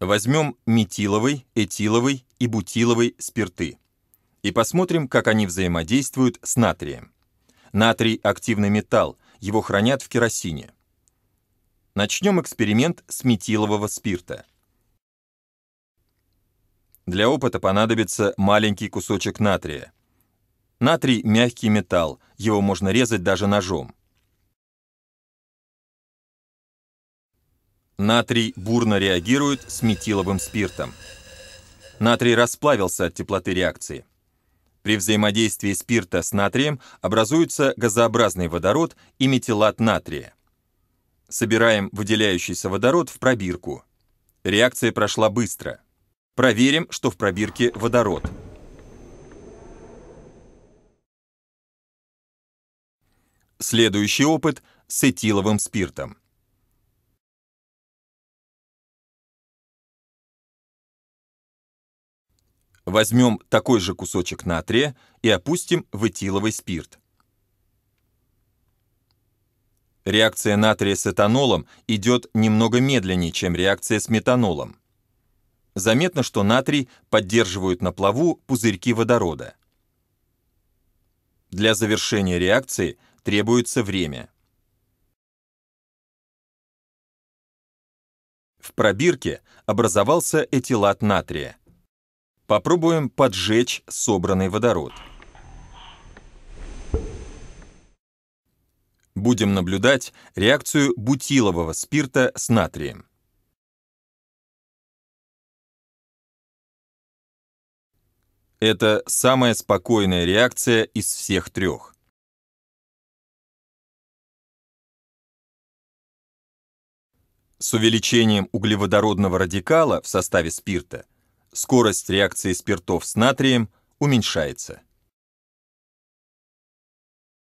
Возьмем метиловый, этиловый и бутиловый спирты и посмотрим, как они взаимодействуют с натрием. Натрий – активный металл, его хранят в керосине. Начнем эксперимент с метилового спирта. Для опыта понадобится маленький кусочек натрия. Натрий – мягкий металл, его можно резать даже ножом. Натрий бурно реагирует с метиловым спиртом. Натрий расплавился от теплоты реакции. При взаимодействии спирта с натрием образуется газообразный водород и метилат натрия. Собираем выделяющийся водород в пробирку. Реакция прошла быстро. Проверим, что в пробирке водород. Следующий опыт с этиловым спиртом. Возьмем такой же кусочек натрия и опустим в этиловый спирт. Реакция натрия с этанолом идет немного медленнее, чем реакция с метанолом. Заметно, что натрий поддерживают на плаву пузырьки водорода. Для завершения реакции требуется время. В пробирке образовался этилат натрия. Попробуем поджечь собранный водород. Будем наблюдать реакцию бутилового спирта с натрием. Это самая спокойная реакция из всех трех. С увеличением углеводородного радикала в составе спирта – скорость реакции спиртов с натрием уменьшается.